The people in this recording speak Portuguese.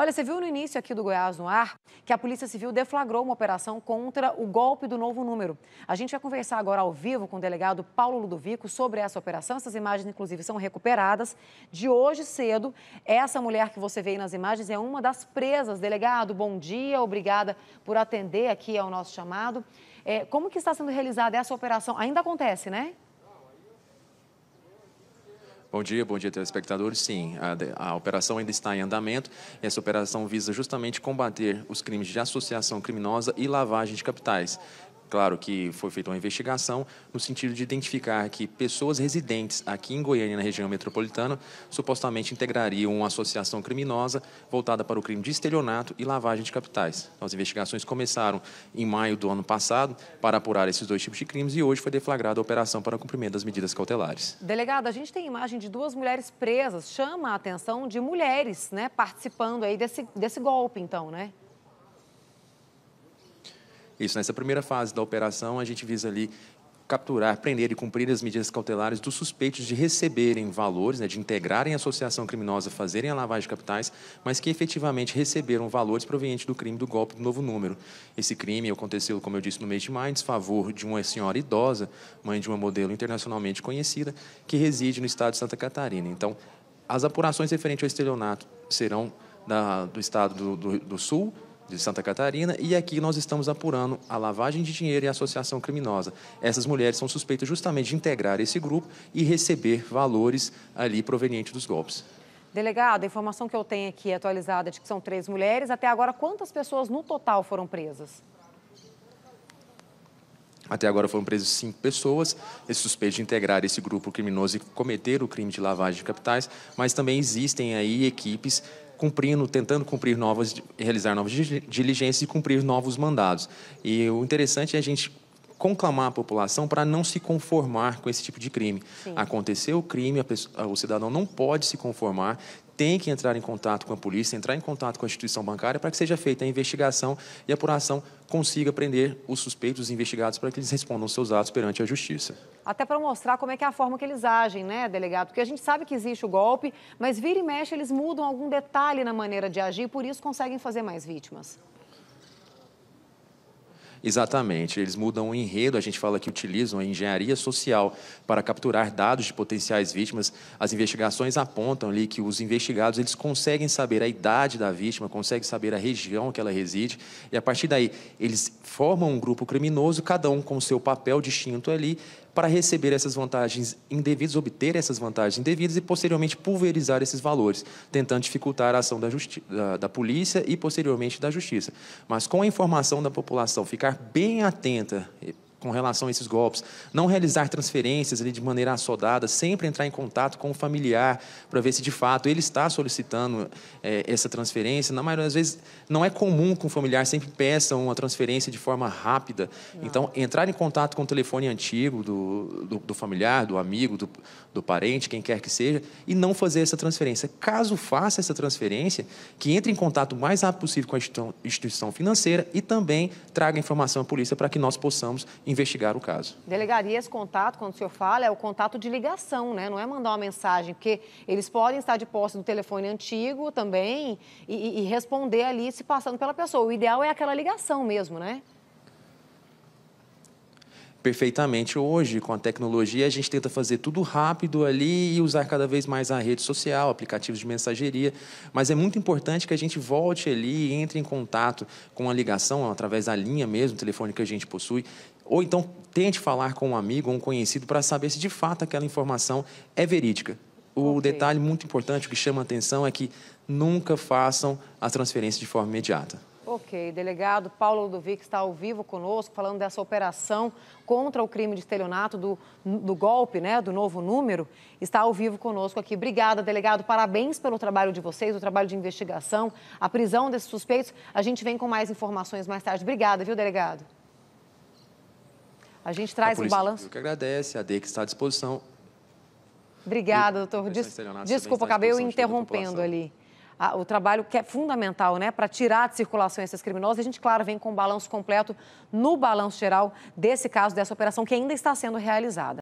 Olha, você viu no início aqui do Goiás no Ar que a Polícia Civil deflagrou uma operação contra o golpe do novo número. A gente vai conversar agora ao vivo com o delegado Paulo Ludovico sobre essa operação. Essas imagens, inclusive, são recuperadas de hoje cedo. Essa mulher que você vê aí nas imagens é uma das presas. Delegado, bom dia, obrigada por atender aqui ao nosso chamado. É, como que está sendo realizada essa operação? Ainda acontece, né? Bom dia, bom dia, telespectadores. Sim, a, a, operação ainda está em andamento. Essa operação visa justamente combater os crimes de associação criminosa e lavagem de capitais. Claro que foi feita uma investigação no sentido de identificar que pessoas residentes aqui em Goiânia, na região metropolitana, supostamente integrariam uma associação criminosa voltada para o crime de estelionato e lavagem de capitais. Então, as investigações começaram em maio do ano passado para apurar esses dois tipos de crimes e hoje foi deflagrada a operação para cumprimento das medidas cautelares. Delegado, a gente tem imagem de duas mulheres presas. Chama a atenção de mulheres né, participando aí desse, desse golpe, então, né? Isso, nessa primeira fase da operação, a gente visa ali capturar, prender e cumprir as medidas cautelares dos suspeitos de receberem valores, né, de integrarem a associação criminosa, fazerem a lavagem de capitais, mas que efetivamente receberam valores provenientes do crime do golpe do novo número. Esse crime aconteceu, como eu disse, no mês de maio, em desfavor de uma senhora idosa, mãe de uma modelo internacionalmente conhecida, que reside no estado de Santa Catarina. Então, as apurações referentes ao estelionato serão da, do estado do, do, do Sul de Santa Catarina, e aqui nós estamos apurando a lavagem de dinheiro e a associação criminosa. Essas mulheres são suspeitas justamente de integrar esse grupo e receber valores ali provenientes dos golpes. Delegado, a informação que eu tenho aqui atualizada é de que são três mulheres. Até agora, quantas pessoas no total foram presas? Até agora foram presas cinco pessoas, suspeitos de integrar esse grupo criminoso e cometer o crime de lavagem de capitais, mas também existem aí equipes cumprindo, tentando cumprir novas, realizar novas diligências e cumprir novos mandados. E o interessante é a gente conclamar a população para não se conformar com esse tipo de crime. Sim. Aconteceu o crime, pessoa, o cidadão não pode se conformar, tem que entrar em contato com a polícia, entrar em contato com a instituição bancária para que seja feita a investigação e a apuração consiga prender os suspeitos, os investigados, para que eles respondam seus atos perante a justiça. Até para mostrar como é que é a forma que eles agem, né, delegado? Porque a gente sabe que existe o golpe, mas vira e mexe, eles mudam algum detalhe na maneira de agir, por isso conseguem fazer mais vítimas. Exatamente. Eles mudam o enredo, a gente fala que utilizam a engenharia social para capturar dados de potenciais vítimas. As investigações apontam ali que os investigados eles conseguem saber a idade da vítima, conseguem saber a região que ela reside, e a partir daí eles formam um grupo criminoso, cada um com seu papel distinto ali, para receber essas vantagens indevidas, obter essas vantagens indevidas e posteriormente pulverizar esses valores, tentando dificultar a ação da, da, da polícia e posteriormente da justiça. Mas com a informação da população ficar bem atenta com relação a esses golpes. Não realizar transferências ali de maneira assodada, sempre entrar em contato com o familiar para ver se de fato ele está solicitando é, essa transferência. Na maioria das vezes, não é comum que o um familiar sempre peça uma transferência de forma rápida. Não. Então, entrar em contato com o telefone antigo do, do, do familiar, do amigo, do, do parente, quem quer que seja, e não fazer essa transferência. Caso faça essa transferência, que entre em contato o mais rápido possível com a instituição financeira e também traga informação à polícia para que nós possamos investigar o caso. Delegaria, esse contato, quando o senhor fala, é o contato de ligação, né? Não é mandar uma mensagem, porque eles podem estar de posse do telefone antigo também e, e responder ali se passando pela pessoa. O ideal é aquela ligação mesmo, né? perfeitamente. Hoje, com a tecnologia, a gente tenta fazer tudo rápido ali e usar cada vez mais a rede social, aplicativos de mensageria, mas é muito importante que a gente volte ali e entre em contato com a ligação, através da linha mesmo, telefone que a gente possui, ou então tente falar com um amigo ou um conhecido para saber se de fato aquela informação é verídica. O okay. detalhe muito importante, o que chama atenção, é que nunca façam as transferências de forma imediata. Ok, delegado Paulo Ludovic está ao vivo conosco falando dessa operação contra o crime de estelionato do, do golpe, né, do novo número. Está ao vivo conosco aqui. Obrigada, delegado. Parabéns pelo trabalho de vocês, o trabalho de investigação, a prisão desses suspeitos. A gente vem com mais informações mais tarde. Obrigada, viu, delegado? A gente traz a o balanço. Eu que agradece, a DEC está à disposição. Obrigada, doutor. Des... Desculpa, acabei eu interrompendo ali a, o trabalho que é fundamental né, para tirar de circulação esses criminosos. A gente, claro, vem com o balanço completo no balanço geral desse caso, dessa operação que ainda está sendo realizada.